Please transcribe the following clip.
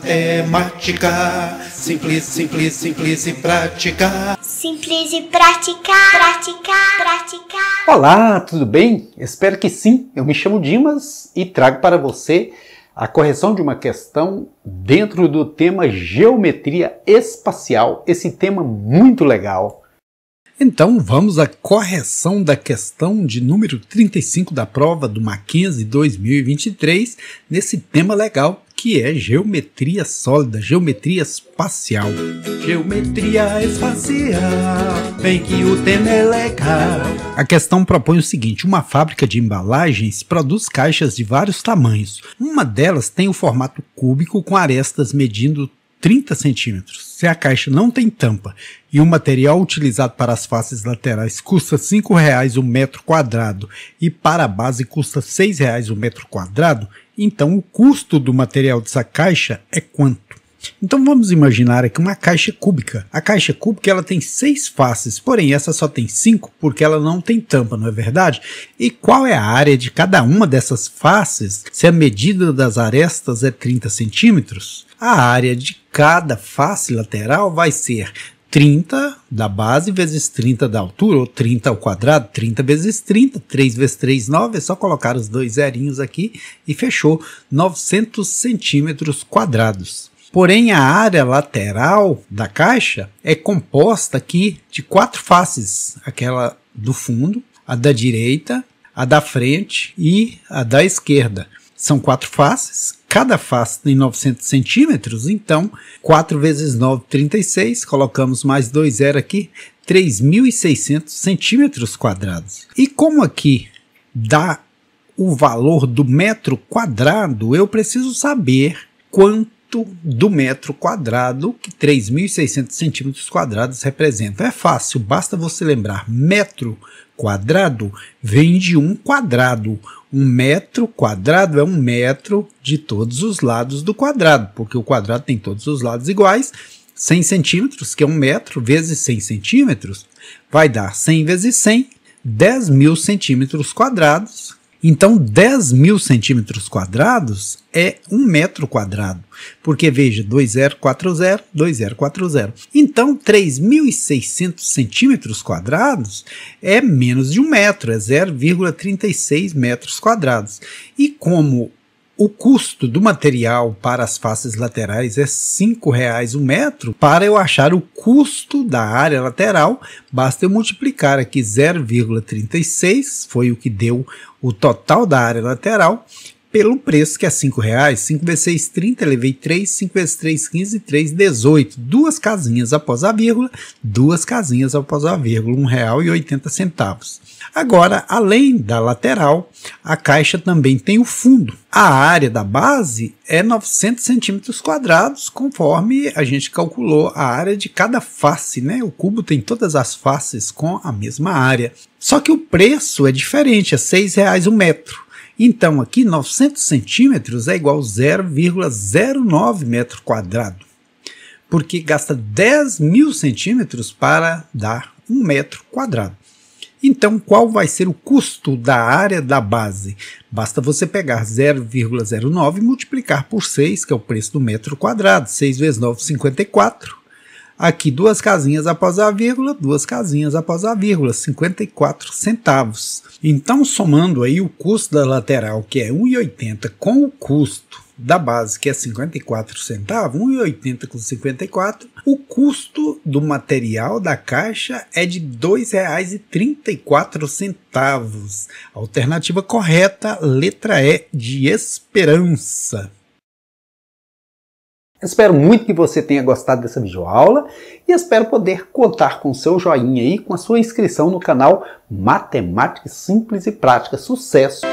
matemática. Simples, simples, simples e prática. Simples e praticar, praticar, praticar. Olá, tudo bem? Espero que sim. Eu me chamo Dimas e trago para você a correção de uma questão dentro do tema geometria espacial. Esse tema muito legal. Então vamos à correção da questão de número 35 da prova do Mackenzie 2023 nesse tema legal que é geometria sólida, geometria espacial. Geometria espacial, vem que o tema é legal. A questão propõe o seguinte: uma fábrica de embalagens produz caixas de vários tamanhos. Uma delas tem o formato cúbico com arestas medindo 30 centímetros. Se a caixa não tem tampa e o material utilizado para as faces laterais custa R$ 5,00 o metro quadrado e para a base custa R$ 6,00 o metro quadrado, então, o custo do material dessa caixa é quanto? Então vamos imaginar aqui uma caixa cúbica. A caixa cúbica ela tem seis faces, porém essa só tem cinco porque ela não tem tampa, não é verdade? E qual é a área de cada uma dessas faces? Se a medida das arestas é 30 centímetros, a área de cada face lateral vai ser 30 da base vezes 30 da altura, ou 30 ao quadrado, 30 vezes 30, 3 vezes 3, 9, é só colocar os dois zerinhos aqui e fechou 900 centímetros quadrados. Porém, a área lateral da caixa é composta aqui de quatro faces, aquela do fundo, a da direita, a da frente e a da esquerda. São quatro faces cada face tem 900 centímetros, então 4 vezes 9, 36, colocamos mais 2 zero aqui, 3.600 centímetros quadrados. E como aqui dá o valor do metro quadrado, eu preciso saber quanto do metro quadrado que 3.600 centímetros quadrados representa. É fácil, basta você lembrar, metro quadrado vem de um quadrado. Um metro quadrado é um metro de todos os lados do quadrado, porque o quadrado tem todos os lados iguais. 100 centímetros, que é um metro, vezes 100 centímetros, vai dar 100 vezes 100, 10 mil centímetros quadrados, então, 10 mil centímetros quadrados é um metro quadrado, porque veja, 2040, 2040. Então, 3.600 centímetros quadrados é menos de um metro, é 0,36 metros quadrados. E como o custo do material para as faces laterais é R$ 5,00 o metro. Para eu achar o custo da área lateral, basta eu multiplicar aqui 0,36, foi o que deu o total da área lateral, pelo preço que é R$ 5,00. 5 vezes 6, 30, levei 3, 5 vezes 3, 15, 3, 18. Duas casinhas após a vírgula, duas casinhas após a vírgula, R$ 1,80. Agora, além da lateral, a caixa também tem o fundo. A área da base é 900 centímetros quadrados, conforme a gente calculou a área de cada face, né? O cubo tem todas as faces com a mesma área. Só que o preço é diferente, é R$ 6,00 o metro. Então aqui 900 centímetros é igual a 0,09 metro quadrado, porque gasta 10 mil centímetros para dar um metro quadrado. Então, qual vai ser o custo da área da base? Basta você pegar 0,09 e multiplicar por 6, que é o preço do metro quadrado. 6 vezes 9, 54. Aqui, duas casinhas após a vírgula, duas casinhas após a vírgula, 54 centavos. Então, somando aí o custo da lateral, que é 1,80, com o custo da base, que é 54 centavos, 1,80 com 54, o custo do material da caixa é de R$ 2,34. Alternativa correta, letra E de esperança. Espero muito que você tenha gostado dessa videoaula e espero poder contar com seu joinha aí, com a sua inscrição no canal Matemática Simples e Prática. Sucesso!